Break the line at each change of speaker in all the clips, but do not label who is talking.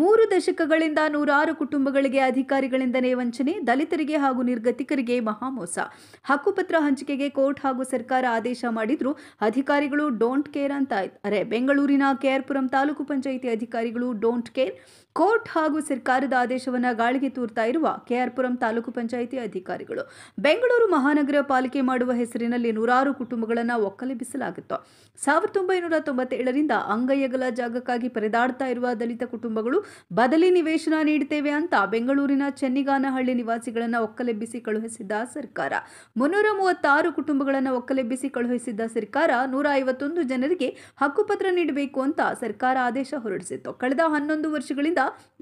ಮೂರು ದಶಕಗಳಿಂದ ನೂರಾರು ಕುಟುಂಬಗಳಿಗೆ ಅಧಿಕಾರಿಗಳಿಂದಲೇ ವಂಚನೆ ದಲಿತರಿಗೆ ಹಾಗೂ ನಿರ್ಗತಿಕರಿಗೆ ಮಹಾಮೋಸ ಹಕ್ಕುಪತ್ರ ಹಂಚಿಕೆಗೆ ಕೋರ್ಟ್ ಹಾಗೂ ಸರ್ಕಾರ ಆದೇಶ ಮಾಡಿದ್ರು ಅಧಿಕಾರಿಗಳು ಡೋಂಟ್ ಕೇರ್ ಅಂತ ಅರೆ ಬೆಂಗಳೂರಿನ ಕೆಆರ್ಪುರಂ ತಾಲೂಕು ಪಂಚಾಯಿತಿ ಅಧಿಕಾರಿಗಳು ಡೋಂಟ್ ಕೇರ್ ಕೋರ್ಟ್ ಹಾಗೂ ಸರ್ಕಾರದ ಆದೇಶವನ್ನು ಗಾಳಿಗೆ ತೂರ್ತಾ ಇರುವ ಕೆಆರ್ಪುರಂ ತಾಲೂಕು ಪಂಚಾಯಿತಿ ಅಧಿಕಾರಿಗಳು ಬೆಂಗಳೂರು ಮಹಾನಗರ ಪಾಲಿಕೆ ಮಾಡುವ ಹೆಸರಿನಲ್ಲಿ ನೂರಾರು ಕುಟುಂಬಗಳನ್ನು ಒಕ್ಕಲೆಬ್ಬಿಸಲಾಗಿತ್ತು ಸಾವಿರದ ಒಂಬೈನೂರ ತೊಂಬತ್ತೇಳರಿಂದ ಅಂಗಯ್ಯಗಲ ಜಾಗಕ್ಕಾಗಿ ಪರದಾಡ್ತಾ ಇರುವ ದಲಿತ ಕುಟುಂಬಗಳು ಬದಲಿ ನಿವೇಶನ ನೀಡುತ್ತೇವೆ ಅಂತ ಬೆಂಗಳೂರಿನ ಚೆನ್ನಿಗಾನಹಳ್ಳಿ ನಿವಾಸಿಗಳನ್ನು ಒಕ್ಕಲೆಬ್ಬಿಸಿ ಕಳುಹಿಸಿದ್ದ ಸರ್ಕಾರ ಮುನ್ನೂರ ಮೂವತ್ತಾರು ಕುಟುಂಬಗಳನ್ನು ಒಕ್ಕಲೆಬ್ಬಿಸಿ ಕಳುಹಿಸಿದ್ದ ಸರ್ಕಾರ ನೂರ ಐವತ್ತೊಂದು ಜನರಿಗೆ ಹಕ್ಕುಪತ್ರ ನೀಡಬೇಕು ಅಂತ ಸರ್ಕಾರ ಆದೇಶ ಹೊರಡಿಸಿತ್ತು ಕಳೆದ ಹನ್ನೊಂದು ವರ್ಷಗಳಿಂದ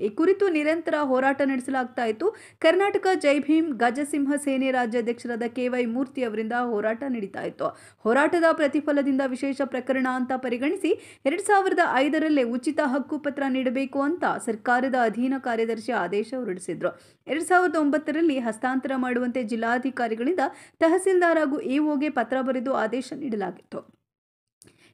ಈ ಕುರಿತು ನಿರಂತರ ಹೋರಾಟ ನಡೆಸಲಾಗ್ತಾ ಇತ್ತು ಕರ್ನಾಟಕ ಜೈ ಭೀಮ್ ಗಜಸಿಂಹ ಸೇನೆ ರಾಜ್ಯಾಧ್ಯಕ್ಷರಾದ ಕೆ ವೈ ಮೂರ್ತಿ ಅವರಿಂದ ಹೋರಾಟ ನಡೀತಾ ಇತ್ತು ಹೋರಾಟದ ಪ್ರತಿಫಲದಿಂದ ವಿಶೇಷ ಪ್ರಕರಣ ಅಂತ ಪರಿಗಣಿಸಿ ಎರಡ್ ಸಾವಿರದ ಐದರಲ್ಲೇ ಉಚಿತ ಪತ್ರ ನೀಡಬೇಕು ಅಂತ ಸರ್ಕಾರದ ಅಧೀನ ಕಾರ್ಯದರ್ಶಿ ಆದೇಶ ಹೊರಡಿಸಿದ್ರು ಎರಡ್ ಸಾವಿರದ ಒಂಬತ್ತರಲ್ಲಿ ಹಸ್ತಾಂತರ ಮಾಡುವಂತೆ ಜಿಲ್ಲಾಧಿಕಾರಿಗಳಿಂದ ತಹಸೀಲ್ದಾರ್ ಹಾಗೂ ಇಒಗೆ ಪತ್ರ ಬರೆದು ಆದೇಶ ನೀಡಲಾಗಿತ್ತು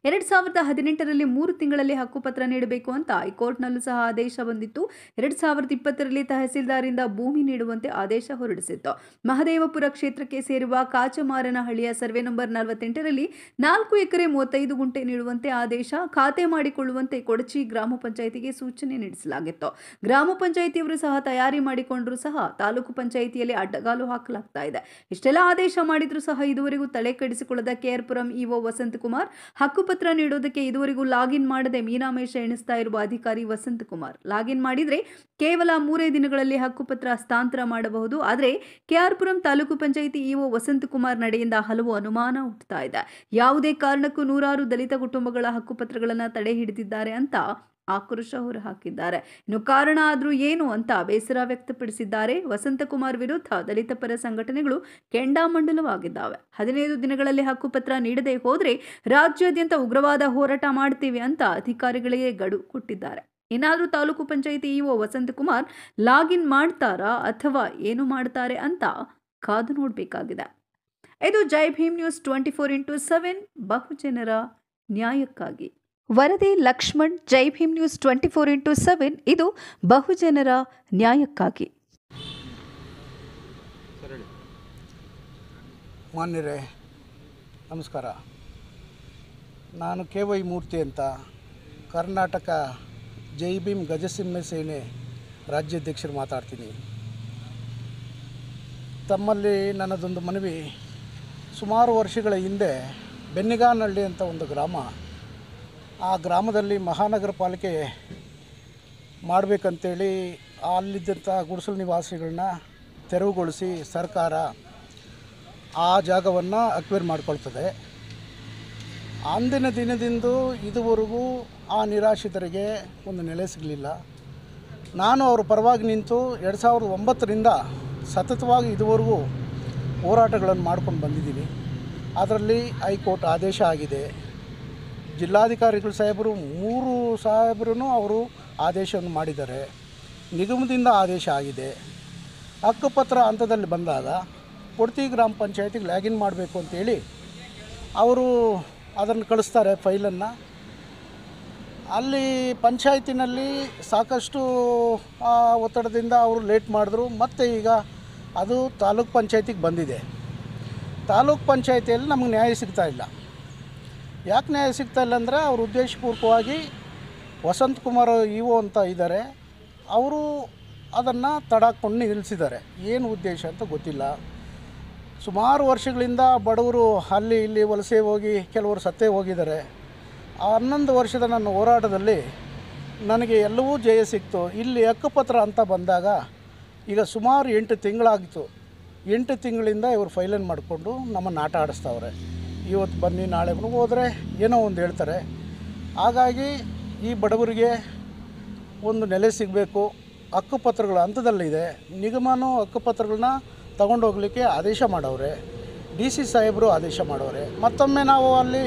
ಎರಡು ಸಾವಿರದ ಹದಿನೆಂಟರಲ್ಲಿ ಮೂರು ತಿಂಗಳಲ್ಲಿ ಹಕ್ಕುಪತ್ರ ನೀಡಬೇಕು ಅಂತ ಹೈಕೋರ್ಟ್ನಲ್ಲೂ ಸಹ ಆದೇಶ ಬಂದಿತ್ತು ಎರಡು ಸಾವಿರದ ಇಪ್ಪತ್ತರಲ್ಲಿ ತಹಸೀಲ್ದಾರಿಂದ ಭೂಮಿ ನೀಡುವಂತೆ ಆದೇಶ ಹೊರಡಿಸಿತ್ತು ಮಹದೇವಪುರ ಕ್ಷೇತ್ರಕ್ಕೆ ಸೇರುವ ಕಾಚಮಾರನಹಳ್ಳಿಯ ಸರ್ವೆ ನಂಬರ್ ನಲವತ್ತೆಂಟರಲ್ಲಿ ನಾಲ್ಕು ಎಕರೆ ಮೂವತ್ತೈದು ಗುಂಟೆ ನೀಡುವಂತೆ ಆದೇಶ ಖಾತೆ ಮಾಡಿಕೊಳ್ಳುವಂತೆ ಕೊಡಚಿ ಗ್ರಾಮ ಪಂಚಾಯಿತಿಗೆ ಸೂಚನೆ ನೀಡಿಸಲಾಗಿತ್ತು ಗ್ರಾಮ ಪಂಚಾಯಿತಿಯವರು ಸಹ ತಯಾರಿ ಮಾಡಿಕೊಂಡರೂ ಸಹ ತಾಲೂಕು ಪಂಚಾಯಿತಿಯಲ್ಲಿ ಅಡ್ಡಗಾಲು ಹಾಕಲಾಗ್ತಾ ಇದೆ ಇಷ್ಟೆಲ್ಲ ಆದೇಶ ಮಾಡಿದ್ರೂ ಸಹ ಇದುವರೆಗೂ ತಲೆ ಕೆಡಿಸಿಕೊಳ್ಳದ ಕೆಆರ್ಪುರಂ ಇಒ ವಸಂತಕುಮಾರ್ ಹಕ್ಕುಪತ್ರ ಪತ್ರ ನೀಡುವುದಕ್ಕೆ ಇದುವರೆಗೂ ಲಾಗಿನ್ ಮಾಡದೆ ಮೀನಾಮೇಶ ಎಣಿಸ್ತಾ ಇರುವ ಅಧಿಕಾರಿ ವಸಂತ್ ಕುಮಾರ್ ಲಾಗಿನ್ ಮಾಡಿದರೆ ಕೇವಲ ಮೂರೇ ದಿನಗಳಲ್ಲಿ ಹಕ್ಕುಪತ್ರ ಹಸ್ತಾಂತರ ಮಾಡಬಹುದು ಆದರೆ ಕೆಆರ್ಪುರಂ ತಾಲೂಕು ಪಂಚಾಯಿತಿ ಇಒ ವಸಂತ್ ಕುಮಾರ್ ನಡೆಯಿಂದ ಹಲವು ಅನುಮಾನ ಹುಟ್ಟುತ್ತಾ ಇದೆ ಯಾವುದೇ ಕಾರಣಕ್ಕೂ ನೂರಾರು ದಲಿತ ಕುಟುಂಬಗಳ ಹಕ್ಕುಪತ್ರಗಳನ್ನು ತಡೆ ಹಿಡಿದಿದ್ದಾರೆ ಅಂತ ಆಕ್ರೋಶ ಹೊರ ಹಾಕಿದ್ದಾರೆ ಇನ್ನು ಕಾರಣ ಆದರೂ ಏನು ಅಂತ ಬೇಸರ ವ್ಯಕ್ತಪಡಿಸಿದ್ದಾರೆ ವಸಂತಕುಮಾರ್ ವಿರುದ್ಧ ದಲಿತ ಪರ ಸಂಘಟನೆಗಳು ಕೆಂಡಾಮಂಡಲವಾಗಿದ್ದಾವೆ ಹದಿನೈದು ದಿನಗಳಲ್ಲಿ ಹಕ್ಕುಪತ್ರ ನೀಡದೆ ಹೋದರೆ ರಾಜ್ಯಾದ್ಯಂತ ಉಗ್ರವಾದ ಹೋರಾಟ ಮಾಡ್ತೀವಿ ಅಂತ ಅಧಿಕಾರಿಗಳಿಗೆ ಗಡು ಕೊಟ್ಟಿದ್ದಾರೆ ಏನಾದರೂ ತಾಲೂಕು ಪಂಚಾಯಿತಿ ಇಒ ವಸಂತಕುಮಾರ್ ಲಾಗಿನ್ ಮಾಡ್ತಾರಾ ಅಥವಾ ಏನು ಮಾಡ್ತಾರೆ ಅಂತ ಕಾದು ನೋಡಬೇಕಾಗಿದೆ ಇದು Jai Bhim news twenty four into seven ಬಹುಜನರ ನ್ಯಾಯಕ್ಕಾಗಿ ವರದಿ Lakshman Jai Bhim news twenty four into seven ಇದು ಬಹುಜನರ
ನ್ಯಾಯಕ್ಕಾಗಿ ಮಾನ್ಯರೇ ನಮಸ್ಕಾರ ನಾನು ಕೆ ವೈ ಮೂರ್ತಿ ಅಂತ ಕರ್ನಾಟಕ ಜೈ ಭೀಮ್ ಗಜಸಿಂಹ ಸೇನೆ ರಾಜ್ಯಾಧ್ಯಕ್ಷರು ಮಾತಾಡ್ತೀನಿ ತಮ್ಮಲ್ಲಿ ನನ್ನದೊಂದು ಮನವಿ ಸುಮಾರು ವರ್ಷಗಳ ಹಿಂದೆ ಬೆನ್ನಿಗಾನಹಳ್ಳಿ ಅಂತ ಒಂದು ಗ್ರಾಮ ಆ ಗ್ರಾಮದಲ್ಲಿ ಮಹಾನಗರ ಪಾಲಿಕೆ ಮಾಡಬೇಕಂತೇಳಿ ಅಲ್ಲಿದ್ದಂಥ ಗುಡಿಸಲು ನಿವಾಸಿಗಳನ್ನ ತೆರವುಗೊಳಿಸಿ ಸರ್ಕಾರ ಆ ಜಾಗವನ್ನು ಅಕ್ವೇರ್ ಮಾಡಿಕೊಳ್ತದೆ ಅಂದಿನ ದಿನದಿಂದ ಇದುವರೆಗೂ ಆ ನಿರಾಶ್ರಿತರಿಗೆ ಒಂದು ನೆಲೆ ಸಿಗಲಿಲ್ಲ ನಾನು ಅವರು ಪರವಾಗಿ ನಿಂತು ಎರಡು ಸಾವಿರದ ಒಂಬತ್ತರಿಂದ ಸತತವಾಗಿ ಇದುವರೆಗೂ ಹೋರಾಟಗಳನ್ನು ಮಾಡ್ಕೊಂಡು ಬಂದಿದ್ದೀನಿ ಅದರಲ್ಲಿ ಹೈಕೋರ್ಟ್ ಆದೇಶ ಆಗಿದೆ ಜಿಲ್ಲಾಧಿಕಾರಿಗಳು ಸಾಹೇಬರು ಮೂರು ಸಾಹೇಬರೂ ಅವರು ಆದೇಶವನ್ನು ಮಾಡಿದ್ದಾರೆ ನಿಗಮದಿಂದ ಆದೇಶ ಆಗಿದೆ ಹಕ್ಕುಪತ್ರ ಹಂತದಲ್ಲಿ ಬಂದಾಗ ಕೊಡ್ತಿ ಗ್ರಾಮ ಪಂಚಾಯತಿಗೆ ಲ್ಯಾಗಿನ್ ಮಾಡಬೇಕು ಅಂತೇಳಿ ಅವರು ಅದನ್ನು ಕಳಿಸ್ತಾರೆ ಫೈಲನ್ನು ಅಲ್ಲಿ ಪಂಚಾಯತಿನಲ್ಲಿ ಸಾಕಷ್ಟು ಒತ್ತಡದಿಂದ ಅವರು ಲೇಟ್ ಮಾಡಿದ್ರು ಮತ್ತು ಈಗ ಅದು ತಾಲೂಕ್ ಪಂಚಾಯತಿಗೆ ಬಂದಿದೆ ತಾಲೂಕ್ ಪಂಚಾಯತಿಯಲ್ಲಿ ನಮಗೆ ನ್ಯಾಯ ಸಿಗ್ತಾ ಇಲ್ಲ ಯಾಕೆ ನ್ಯಾಯ ಸಿಗ್ತಾ ಇಲ್ಲ ಅಂದರೆ ಅವರು ಉದ್ದೇಶಪೂರ್ವಕವಾಗಿ ವಸಂತ್ ಕುಮಾರ್ ಇ ಅಂತ ಇದ್ದಾರೆ ಅವರು ಅದನ್ನು ತಡಾಕೊಂಡು ನಿಲ್ಲಿಸಿದ್ದಾರೆ ಏನು ಉದ್ದೇಶ ಅಂತ ಗೊತ್ತಿಲ್ಲ ಸುಮಾರು ವರ್ಷಗಳಿಂದ ಬಡವರು ಅಲ್ಲಿ ಇಲ್ಲಿ ವಲಸೆ ಹೋಗಿ ಕೆಲವರು ಸತ್ತೇ ಹೋಗಿದ್ದಾರೆ ಆ ಹನ್ನೊಂದು ವರ್ಷದ ನನ್ನ ಹೋರಾಟದಲ್ಲಿ ನನಗೆ ಎಲ್ಲವೂ ಜಯ ಸಿಕ್ತು ಇಲ್ಲಿ ಹಕ್ಕುಪತ್ರ ಅಂತ ಬಂದಾಗ ಈಗ ಸುಮಾರು ಎಂಟು ತಿಂಗಳಾಗಿತ್ತು ಎಂಟು ತಿಂಗಳಿಂದ ಇವರು ಫೈಲನ್ ಮಾಡಿಕೊಂಡು ನಮ್ಮನ್ನು ಆಟ ಆಡಿಸ್ತಾವ್ರೆ ಇವತ್ತು ಬನ್ನಿ ನಾಳೆ ಹೋದರೆ ಏನೋ ಒಂದು ಹೇಳ್ತಾರೆ ಹಾಗಾಗಿ ಈ ಬಡವರಿಗೆ ಒಂದು ನೆಲೆ ಸಿಗಬೇಕು ಹಕ್ಕುಪತ್ರಗಳ ಹಂತದಲ್ಲಿದೆ ನಿಗಮನೂ ಹಕ್ಕುಪತ್ರಗಳನ್ನ ಹೋಗ್ಲಿಕ್ಕೆ ಆದೇಶ ಮಾಡವ್ರೆ ಡಿ ಸಿ ಸಾಹೇಬರು ಆದೇಶ ಮಾಡವ್ರೆ ಮತ್ತೊಮ್ಮೆ ನಾವು ಅಲ್ಲಿ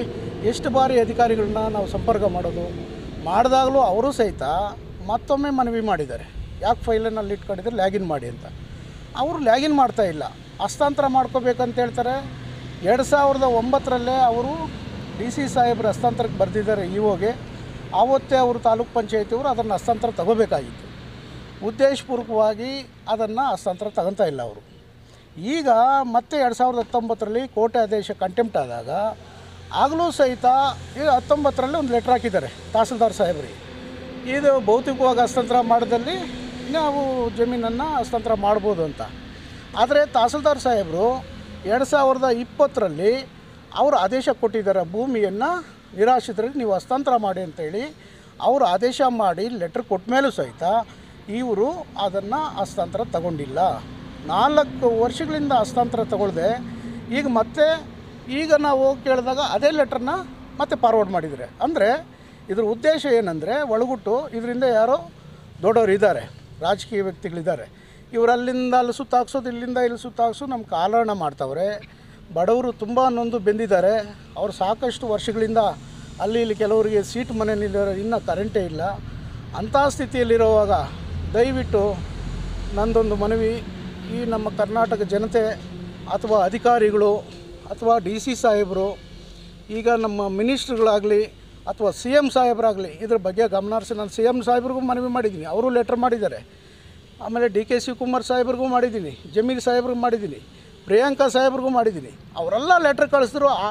ಎಷ್ಟು ಬಾರಿ ಅಧಿಕಾರಿಗಳನ್ನ ನಾವು ಸಂಪರ್ಕ ಮಾಡೋದು ಮಾಡಿದಾಗಲೂ ಅವರು ಸಹಿತ ಮತ್ತೊಮ್ಮೆ ಮನವಿ ಮಾಡಿದ್ದಾರೆ ಯಾಕೆ ಫೈಲನ್ನು ಅಲ್ಲಿ ಇಟ್ಕೊಂಡಿದ್ರೆ ಲ್ಯಾಗಿನ್ ಮಾಡಿ ಅಂತ ಅವರು ಲ್ಯಾಗಿನ್ ಮಾಡ್ತಾ ಇಲ್ಲ ಹಸ್ತಾಂತರ ಮಾಡ್ಕೋಬೇಕಂತ ಹೇಳ್ತಾರೆ ಎರಡು ಸಾವಿರದ ಒಂಬತ್ತರಲ್ಲೇ ಅವರು ಡಿ ಸಿ ಸಾಹೇಬ್ರ ಹಸ್ತಾಂತರಕ್ಕೆ ಬರೆದಿದ್ದಾರೆ ಇ ಓಗೆ ಆವತ್ತೇ ಅವರು ತಾಲೂಕ್ ಪಂಚಾಯತಿಯವರು ಅದನ್ನು ಹಸ್ತಾಂತರ ತಗೋಬೇಕಾಗಿತ್ತು ಉದ್ದೇಶಪೂರ್ವಕವಾಗಿ ಅದನ್ನು ಹಸ್ತಾಂತರ ತಗೊತಾ ಇಲ್ಲ ಅವರು ಈಗ ಮತ್ತೆ ಎರಡು ಸಾವಿರದ ಹತ್ತೊಂಬತ್ತರಲ್ಲಿ ಕೋಟೆ ಆದೇಶ ಕಂಟೆಂಪ್ಟ್ ಆದಾಗ ಆಗಲೂ ಸಹಿತ ಈಗ ಹತ್ತೊಂಬತ್ತರಲ್ಲಿ ಒಂದು ಲೆಟ್ರ್ ಹಾಕಿದ್ದಾರೆ ತಹಸೀಲ್ದಾರ್ ಸಾಹೇಬ್ರಿಗೆ ಇದು ಭೌತಿಕವಾಗಿ ಹಸ್ತಾಂತರ ಮಾಡಿದಲ್ಲಿ ನಾವು ಜಮೀನನ್ನು ಹಸ್ತಾಂತರ ಮಾಡ್ಬೋದು ಅಂತ ಆದರೆ ತಹಸೀಲ್ದಾರ್ ಸಾಹೇಬರು ಎರಡು ಸಾವಿರದ ಇಪ್ಪತ್ತರಲ್ಲಿ ಅವರು ಆದೇಶ ಕೊಟ್ಟಿದ್ದಾರೆ ಭೂಮಿಯನ್ನು ನಿರಾಶ್ರಿತರಿಗೆ ನೀವು ಹಸ್ತಾಂತರ ಮಾಡಿ ಅಂತೇಳಿ ಅವರು ಆದೇಶ ಮಾಡಿ ಲೆಟ್ರ್ ಕೊಟ್ಟ ಮೇಲೂ ಸಹಿತ ಇವರು ಅದನ್ನು ಹಸ್ತಾಂತರ ತಗೊಂಡಿಲ್ಲ ನಾಲ್ಕು ವರ್ಷಗಳಿಂದ ಹಸ್ತಾಂತರ ತಗೊಳ್ದೆ ಈಗ ಮತ್ತೆ ಈಗ ನಾವು ಕೇಳಿದಾಗ ಅದೇ ಲೆಟ್ರನ್ನ ಮತ್ತೆ ಫಾರ್ವರ್ಡ್ ಮಾಡಿದರೆ ಅಂದರೆ ಇದ್ರ ಉದ್ದೇಶ ಏನಂದರೆ ಒಳಗುಟ್ಟು ಇದರಿಂದ ಯಾರೋ ದೊಡ್ಡವರು ಇದ್ದಾರೆ ರಾಜಕೀಯ ವ್ಯಕ್ತಿಗಳಿದ್ದಾರೆ ಇವರಲ್ಲಿಂದ ಅಲ್ಲಿ ಸುತ್ತಾಕ್ಸೋದು ಇಲ್ಲಿಂದ ಇಲ್ಲಿ ಸುತ್ತಾಕ್ಸು ನಮ್ಮ ಕಾಲರಣ ಮಾಡ್ತವ್ರೆ ಬಡವರು ತುಂಬ ನೊಂದು ಬೆಂದಿದ್ದಾರೆ ಅವರು ಸಾಕಷ್ಟು ವರ್ಷಗಳಿಂದ ಅಲ್ಲಿ ಇಲ್ಲಿ ಕೆಲವರಿಗೆ ಸೀಟ್ ನಿಲ್ಲೋ ಇನ್ನೂ ಕರೆಂಟೇ ಇಲ್ಲ ಅಂಥ ಸ್ಥಿತಿಯಲ್ಲಿರುವಾಗ ದಯವಿಟ್ಟು ನಂದೊಂದು ಮನವಿ ಈ ನಮ್ಮ ಕರ್ನಾಟಕ ಜನತೆ ಅಥವಾ ಅಧಿಕಾರಿಗಳು ಅಥವಾ ಡಿ ಸಿ ಸಾಹೇಬರು ಈಗ ನಮ್ಮ ಮಿನಿಸ್ಟ್ರ್ಗಳಾಗಲಿ ಅಥವಾ ಸಿ ಎಮ್ ಸಾಹೇಬರಾಗಲಿ ಇದ್ರ ಬಗ್ಗೆ ಗಮನ ಹರಿಸಿ ನಾನು ಸಿ ಎಮ್ ಸಾಹೇಬ್ರಿಗೂ ಮನವಿ ಮಾಡಿದ್ದೀನಿ ಅವರು ಲೆಟ್ರ್ ಮಾಡಿದ್ದಾರೆ ಆಮೇಲೆ ಡಿ ಕೆ ಶಿವಕುಮಾರ್ ಸಾಹೇಬ್ರಿಗೂ ಮಾಡಿದ್ದೀನಿ ಜಮೀರ್ ಸಾಹೇಬ್ರಿಗೂ ಮಾಡಿದ್ದೀನಿ ಪ್ರಿಯಾಂಕಾ ಸಾಹೇಬ್ರಿಗೂ ಮಾಡಿದ್ದೀನಿ ಅವರೆಲ್ಲ ಲೆಟ್ರ್ ಕಳಿಸಿದ್ರು ಆ